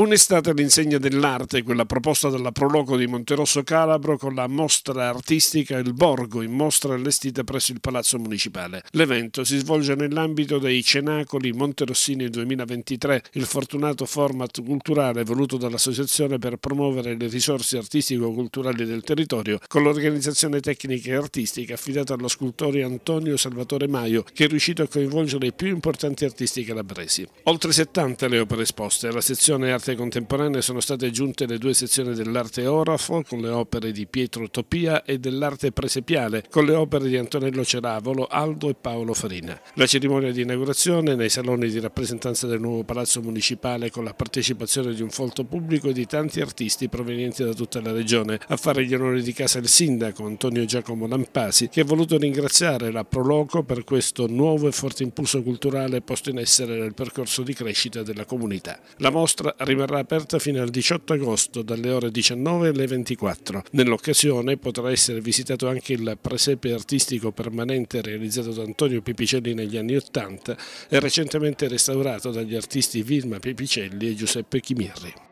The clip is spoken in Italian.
Un'estate all'insegna dell'arte, quella proposta dalla Proloco di Monterosso Calabro con la mostra artistica Il Borgo in mostra allestita presso il Palazzo Municipale. L'evento si svolge nell'ambito dei Cenacoli Monterossini 2023, il fortunato format culturale voluto dall'Associazione per promuovere le risorse artistico-culturali del territorio con l'organizzazione tecnica e artistica affidata allo scultore Antonio Salvatore Maio che è riuscito a coinvolgere i più importanti artisti calabresi. Oltre 70 le opere esposte alla sezione Arte arte contemporanea sono state aggiunte le due sezioni dell'arte orafo con le opere di Pietro Topia e dell'arte presepiale con le opere di Antonello Ceravolo, Aldo e Paolo Farina. La cerimonia di inaugurazione nei saloni di rappresentanza del nuovo palazzo municipale con la partecipazione di un folto pubblico e di tanti artisti provenienti da tutta la regione. A fare gli onori di casa il sindaco Antonio Giacomo Lampasi che ha voluto ringraziare la Proloco per questo nuovo e forte impulso culturale posto in essere nel percorso di crescita della comunità. La mostra rimane rimarrà aperta fino al 18 agosto dalle ore 19 alle 24. Nell'occasione potrà essere visitato anche il presepe artistico permanente realizzato da Antonio Pipicelli negli anni 80 e recentemente restaurato dagli artisti Vilma Pipicelli e Giuseppe Chimirri.